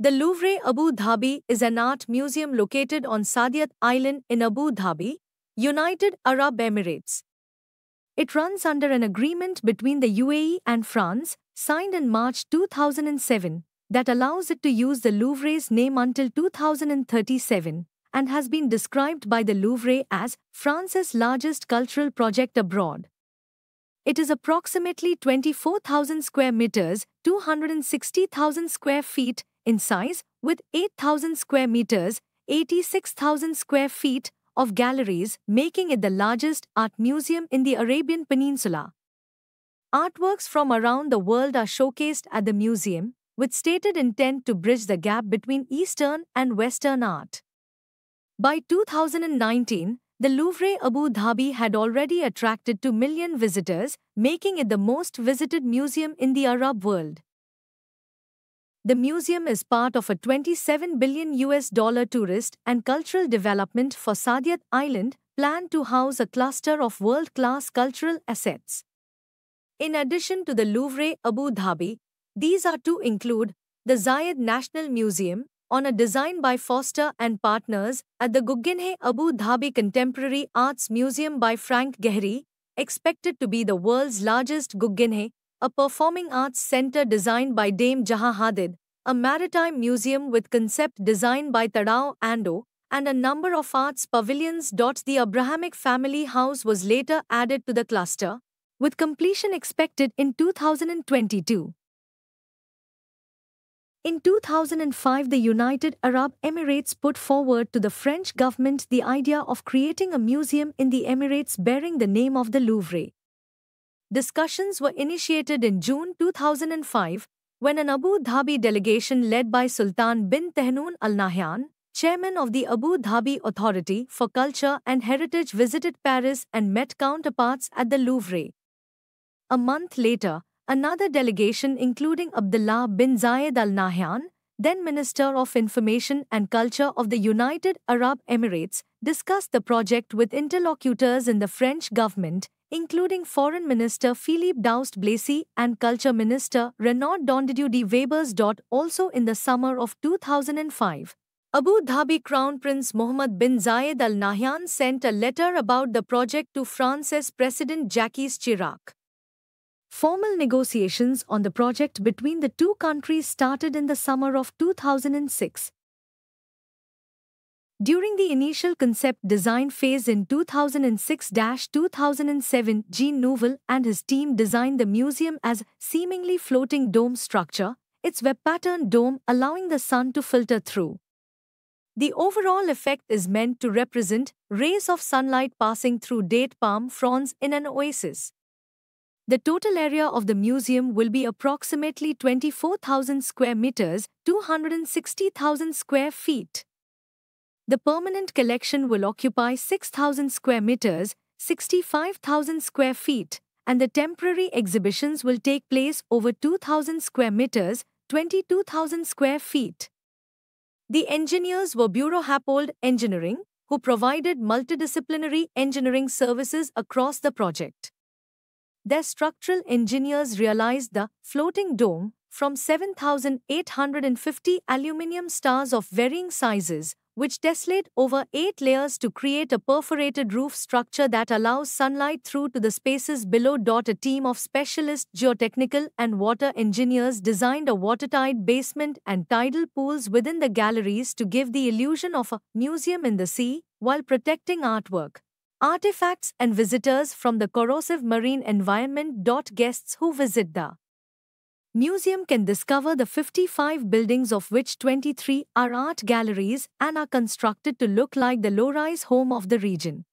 The Louvre Abu Dhabi is an art museum located on Sadiat Island in Abu Dhabi, United Arab Emirates. It runs under an agreement between the UAE and France, signed in March 2007, that allows it to use the Louvre's name until 2037 and has been described by the Louvre as France's largest cultural project abroad. It is approximately 24,000 square meters, 260,000 square feet, in size with 8,000 square meters, 86,000 square feet of galleries, making it the largest art museum in the Arabian Peninsula. Artworks from around the world are showcased at the museum, with stated intent to bridge the gap between Eastern and Western art. By 2019, the Louvre Abu Dhabi had already attracted 2 million visitors, making it the most visited museum in the Arab world. The museum is part of a 27 billion US dollar tourist and cultural development for Sadiat Island, planned to house a cluster of world-class cultural assets. In addition to the Louvre Abu Dhabi, these are to include the Zayed National Museum, on a design by Foster and Partners at the Guggenheim Abu Dhabi Contemporary Arts Museum by Frank Gehry, expected to be the world's largest Guggenheim, a performing arts center designed by Dame Jaha Hadid, a maritime museum with concept designed by Tadao Ando, and a number of arts pavilions. The Abrahamic family house was later added to the cluster, with completion expected in 2022. In 2005, the United Arab Emirates put forward to the French government the idea of creating a museum in the Emirates bearing the name of the Louvre. Discussions were initiated in June 2005, when an Abu Dhabi delegation led by Sultan bin Tehnun Al Nahyan, chairman of the Abu Dhabi Authority for Culture and Heritage, visited Paris and met counterparts at the Louvre. A month later, another delegation including Abdullah bin Zayed Al Nahyan, then Minister of Information and Culture of the United Arab Emirates, discussed the project with interlocutors in the French government including Foreign Minister Philippe Daoust Blacy and Culture Minister Renaud Dondidieu de Webers. Also in the summer of 2005, Abu Dhabi Crown Prince Mohammed bin Zayed Al Nahyan sent a letter about the project to France's President Jacques Chirac. Formal negotiations on the project between the two countries started in the summer of 2006, during the initial concept design phase in 2006-2007, Jean Nouvel and his team designed the museum as seemingly floating dome structure, its web-patterned dome allowing the sun to filter through. The overall effect is meant to represent rays of sunlight passing through date palm fronds in an oasis. The total area of the museum will be approximately 24,000 square meters, 260,000 square feet. The permanent collection will occupy 6,000 square meters, 65,000 square feet, and the temporary exhibitions will take place over 2,000 square meters, 22,000 square feet. The engineers were Bureau Happold Engineering, who provided multidisciplinary engineering services across the project. Their structural engineers realized the floating dome from 7,850 aluminium stars of varying sizes which desolate over eight layers to create a perforated roof structure that allows sunlight through to the spaces below. A team of specialist geotechnical and water engineers designed a watertight basement and tidal pools within the galleries to give the illusion of a museum in the sea while protecting artwork. Artifacts and visitors from the corrosive marine environment. Guests who visit the museum can discover the 55 buildings of which 23 are art galleries and are constructed to look like the low-rise home of the region.